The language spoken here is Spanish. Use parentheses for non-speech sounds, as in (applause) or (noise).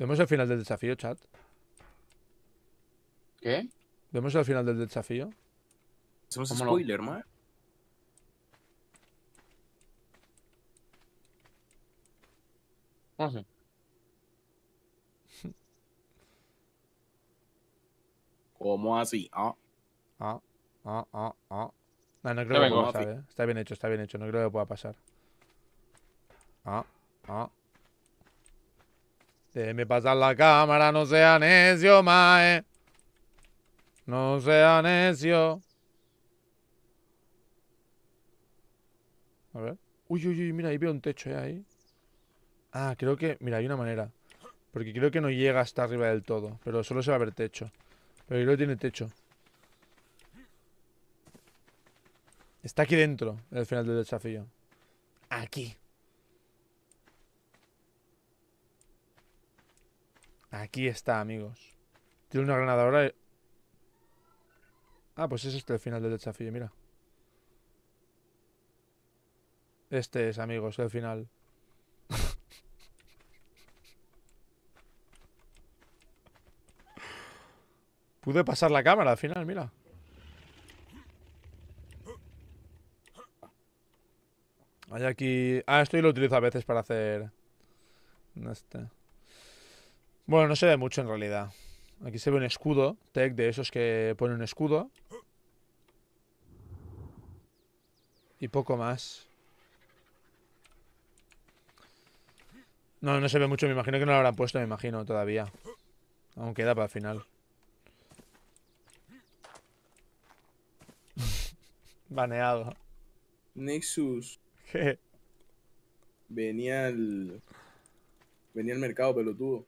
¿Vemos el final del desafío, chat? ¿Qué? ¿Vemos el final del desafío? Somos spoiler, no? (laughs) ¿Cómo así? Ah. ah. Ah, ah, ah, No, no creo que pueda pasar, eh. Está bien hecho, está bien hecho. No creo que pueda pasar. Ah, ah, Déjeme pasar la cámara, no sea necio, mae. No sea necio. A ver. Uy, uy, uy, mira, ahí veo un techo, ¿eh? Ahí. Ah, creo que... Mira, hay una manera. Porque creo que no llega hasta arriba del todo. Pero solo se va a ver techo. Pero creo que tiene techo. Está aquí dentro, el final del desafío. Aquí. Aquí está, amigos. Tiene una granada ahora Ah, pues es este el final del desafío, mira. Este es, amigos, el final. Pude pasar la cámara al final, mira. Hay aquí... Ah, esto y lo utilizo a veces para hacer... Este... Bueno, no se ve mucho en realidad. Aquí se ve un escudo, tech de esos que pone un escudo. Y poco más. No, no se ve mucho, me imagino que no lo habrán puesto, me imagino, todavía. Aún queda para el final. (laughs) Baneado. Nexus. ¿Qué? (laughs) Venía al... Venía al mercado, pelotudo.